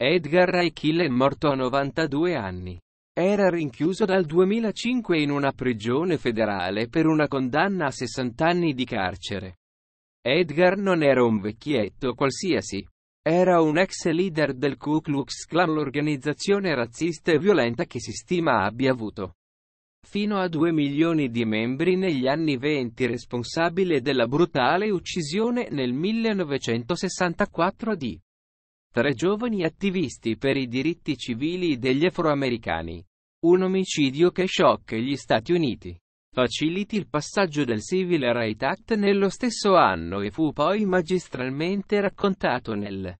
Edgar Aichille è morto a 92 anni. Era rinchiuso dal 2005 in una prigione federale per una condanna a 60 anni di carcere. Edgar non era un vecchietto qualsiasi. Era un ex leader del Ku Klux Klan, l'organizzazione razzista e violenta che si stima abbia avuto fino a 2 milioni di membri negli anni 20 responsabile della brutale uccisione nel 1964 di tre giovani attivisti per i diritti civili degli afroamericani. Un omicidio che sciocca gli Stati Uniti. Faciliti il passaggio del Civil Rights Act nello stesso anno e fu poi magistralmente raccontato nel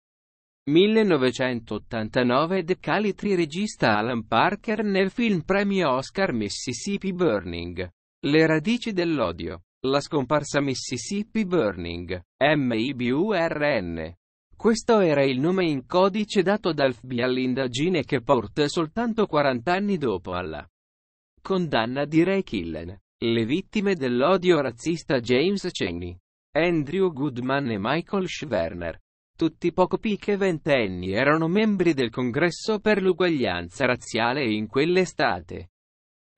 1989 De Calitri regista Alan Parker nel film premio Oscar Mississippi Burning. Le radici dell'odio. La scomparsa Mississippi Burning. M.I.B.U.R.N. Questo era il nome in codice dato dal FBI all'indagine che porta soltanto 40 anni dopo alla condanna di Ray Killen. Le vittime dell'odio razzista James Cheney, Andrew Goodman e Michael Schwerner. Tutti poco più che ventenni erano membri del congresso per l'uguaglianza razziale in quell'estate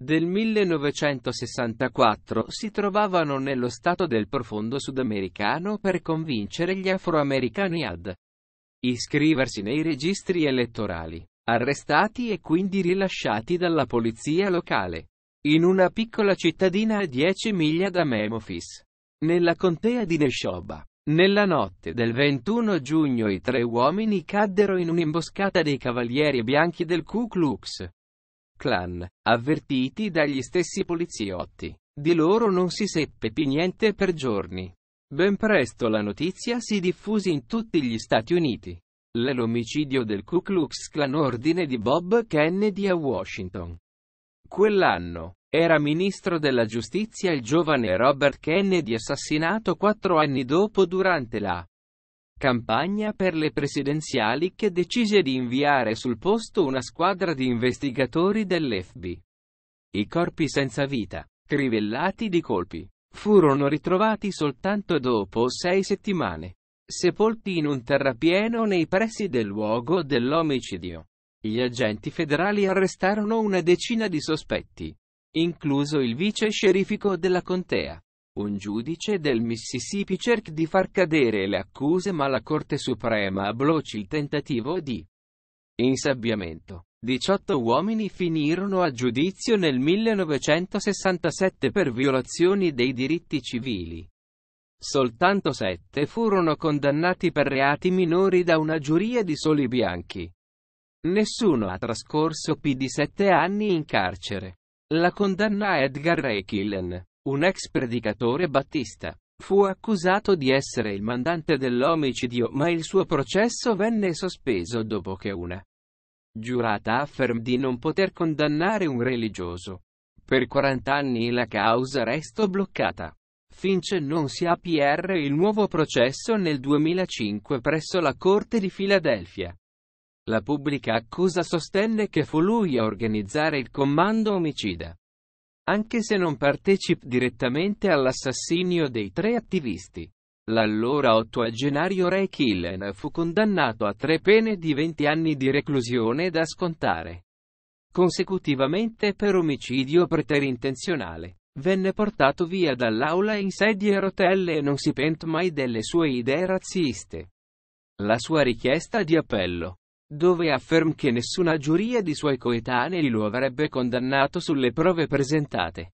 del 1964 si trovavano nello stato del profondo sudamericano per convincere gli afroamericani ad iscriversi nei registri elettorali, arrestati e quindi rilasciati dalla polizia locale, in una piccola cittadina a 10 miglia da Memphis, nella contea di Neshoba. Nella notte del 21 giugno i tre uomini caddero in un'imboscata dei cavalieri bianchi del Ku Klux clan, avvertiti dagli stessi poliziotti. Di loro non si seppe più niente per giorni. Ben presto la notizia si diffuse in tutti gli Stati Uniti. L'omicidio del Ku Klux Klan ordine di Bob Kennedy a Washington. Quell'anno, era ministro della giustizia il giovane Robert Kennedy assassinato quattro anni dopo durante la campagna per le presidenziali che decise di inviare sul posto una squadra di investigatori dell'FB. I corpi senza vita, crivellati di colpi, furono ritrovati soltanto dopo sei settimane, sepolti in un terrapieno nei pressi del luogo dell'omicidio. Gli agenti federali arrestarono una decina di sospetti, incluso il vice scerifico della contea. Un giudice del Mississippi cerca di far cadere le accuse ma la Corte Suprema bloci il tentativo di insabbiamento. 18 uomini finirono a giudizio nel 1967 per violazioni dei diritti civili. Soltanto 7 furono condannati per reati minori da una giuria di soli bianchi. Nessuno ha trascorso più di 7 anni in carcere. La condanna Edgar Ray un ex predicatore battista. Fu accusato di essere il mandante dell'omicidio, ma il suo processo venne sospeso dopo che una giurata affermò di non poter condannare un religioso. Per 40 anni la causa restò bloccata. Finch non si APR il nuovo processo nel 2005 presso la Corte di Filadelfia. La pubblica accusa sostenne che fu lui a organizzare il comando omicida anche se non partecipa direttamente all'assassinio dei tre attivisti. L'allora ottoagenario Ray Killen fu condannato a tre pene di 20 anni di reclusione da scontare. Consecutivamente per omicidio preterintenzionale, venne portato via dall'aula in sedie a rotelle e non si pent mai delle sue idee razziste. La sua richiesta di appello dove afferma che nessuna giuria di suoi coetanei lo avrebbe condannato sulle prove presentate.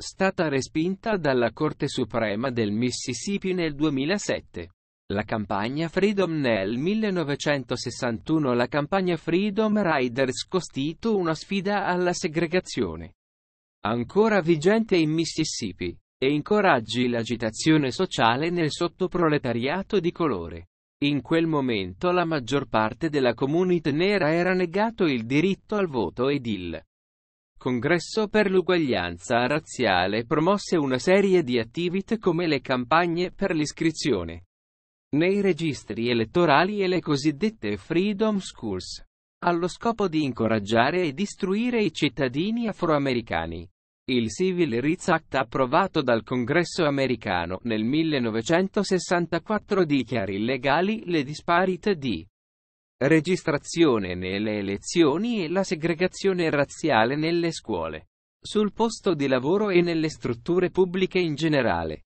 Stata respinta dalla Corte Suprema del Mississippi nel 2007. La campagna Freedom nel 1961 La campagna Freedom Riders costituì una sfida alla segregazione. Ancora vigente in Mississippi, e incoraggi l'agitazione sociale nel sottoproletariato di colore. In quel momento la maggior parte della comunità nera era negato il diritto al voto ed il Congresso per l'uguaglianza razziale promosse una serie di attività come le campagne per l'iscrizione nei registri elettorali e le cosiddette Freedom Schools, allo scopo di incoraggiare ed istruire i cittadini afroamericani il Civil Rights Act approvato dal Congresso americano nel 1964 dichiara illegali le disparite di registrazione nelle elezioni e la segregazione razziale nelle scuole, sul posto di lavoro e nelle strutture pubbliche in generale.